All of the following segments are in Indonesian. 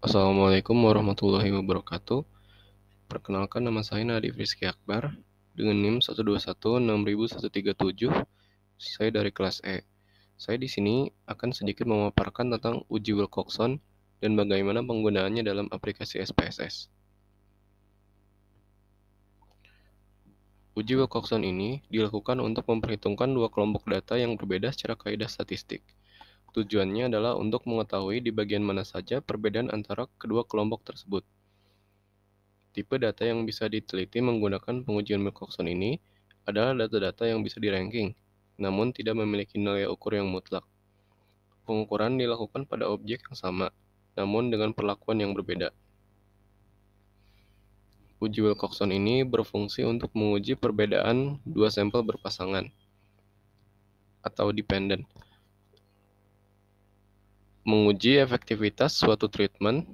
Assalamualaikum warahmatullahi wabarakatuh. Perkenalkan nama saya Nadif Rizky Akbar dengan NIM 1216137. Saya dari kelas E. Saya di sini akan sedikit memaparkan tentang uji Wilcoxon dan bagaimana penggunaannya dalam aplikasi SPSS. Uji Wilcoxon ini dilakukan untuk memperhitungkan dua kelompok data yang berbeda secara kaidah statistik – Tujuannya adalah untuk mengetahui di bagian mana saja perbedaan antara kedua kelompok tersebut. Tipe data yang bisa diteliti menggunakan pengujian Wilcoxon ini adalah data-data yang bisa diranking, namun tidak memiliki nilai ukur yang mutlak. Pengukuran dilakukan pada objek yang sama, namun dengan perlakuan yang berbeda. Uji Wilcoxon ini berfungsi untuk menguji perbedaan dua sampel berpasangan atau dependent menguji efektivitas suatu treatment,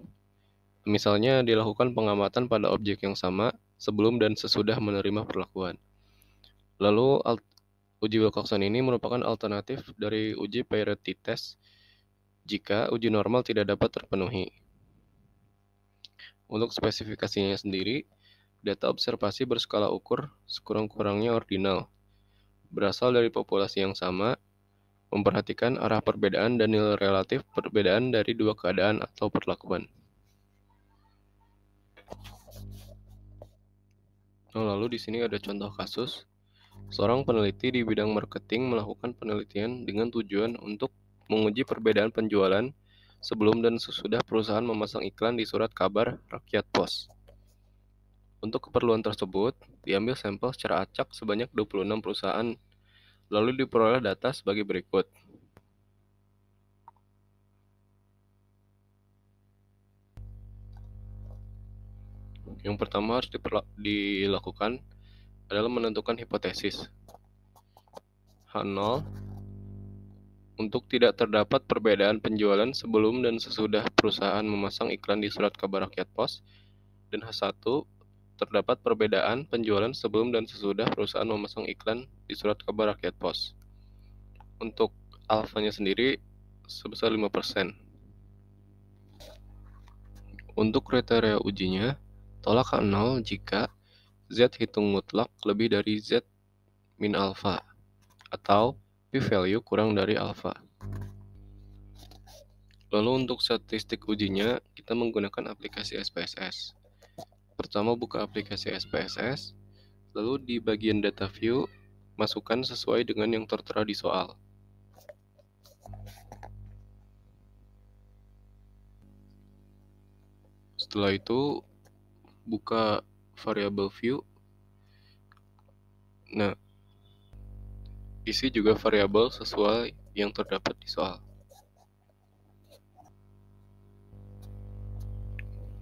misalnya dilakukan pengamatan pada objek yang sama sebelum dan sesudah menerima perlakuan. Lalu uji Wilcoxon ini merupakan alternatif dari uji priority test jika uji normal tidak dapat terpenuhi. Untuk spesifikasinya sendiri, data observasi berskala ukur sekurang-kurangnya ordinal, berasal dari populasi yang sama memperhatikan arah perbedaan dan nilai relatif perbedaan dari dua keadaan atau perlakuan. Oh, lalu di sini ada contoh kasus. Seorang peneliti di bidang marketing melakukan penelitian dengan tujuan untuk menguji perbedaan penjualan sebelum dan sesudah perusahaan memasang iklan di surat kabar rakyat pos. Untuk keperluan tersebut, diambil sampel secara acak sebanyak 26 perusahaan lalu diperoleh data sebagai berikut. Yang pertama harus dilakukan adalah menentukan hipotesis. H0 untuk tidak terdapat perbedaan penjualan sebelum dan sesudah perusahaan memasang iklan di surat kabar rakyat pos dan H1 terdapat perbedaan penjualan sebelum dan sesudah perusahaan memasang iklan di surat kabar rakyat pos. Untuk alfanya sendiri sebesar 5%. Untuk kriteria ujinya, tolak ke 0 jika Z hitung mutlak lebih dari Z min alfa atau p-value kurang dari alfa. Lalu untuk statistik ujinya, kita menggunakan aplikasi SPSS. Pertama buka aplikasi SPSS, lalu di bagian data view masukkan sesuai dengan yang tertera di soal. Setelah itu buka variable view. Nah, isi juga variabel sesuai yang terdapat di soal.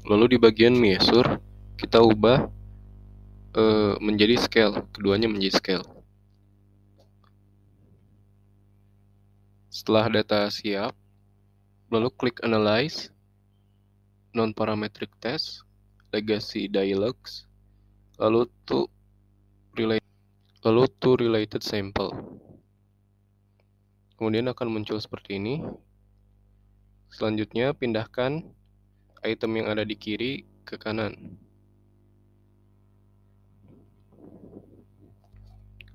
Lalu di bagian measure kita ubah uh, menjadi scale, keduanya menjadi scale. Setelah data siap, lalu klik Analyze, Non-Parametric Test, Legacy Dialogs, lalu to relate, lalu to Related Sample. Kemudian akan muncul seperti ini. Selanjutnya, pindahkan item yang ada di kiri ke kanan.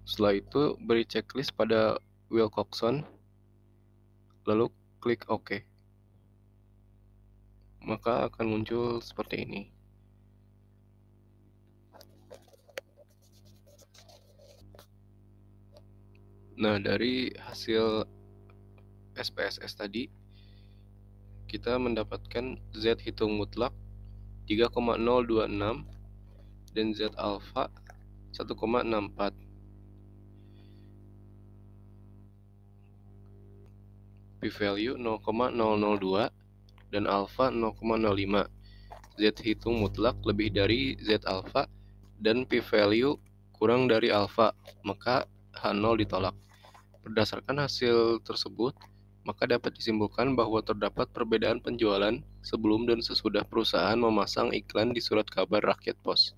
Setelah itu, beri checklist pada Wilcoxon, lalu klik OK. Maka akan muncul seperti ini. Nah, dari hasil SPSS tadi, kita mendapatkan Z hitung mutlak 3,026 dan Z alfa 1,64. p-value 0,002 dan alfa 0,05. Z hitung mutlak lebih dari Z alfa dan p-value kurang dari alfa, maka H0 ditolak. Berdasarkan hasil tersebut, maka dapat disimpulkan bahwa terdapat perbedaan penjualan sebelum dan sesudah perusahaan memasang iklan di surat kabar rakyat pos.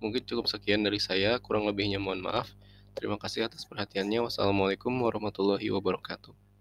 Mungkin cukup sekian dari saya, kurang lebihnya mohon maaf. Terima kasih atas perhatiannya. Wassalamualaikum warahmatullahi wabarakatuh.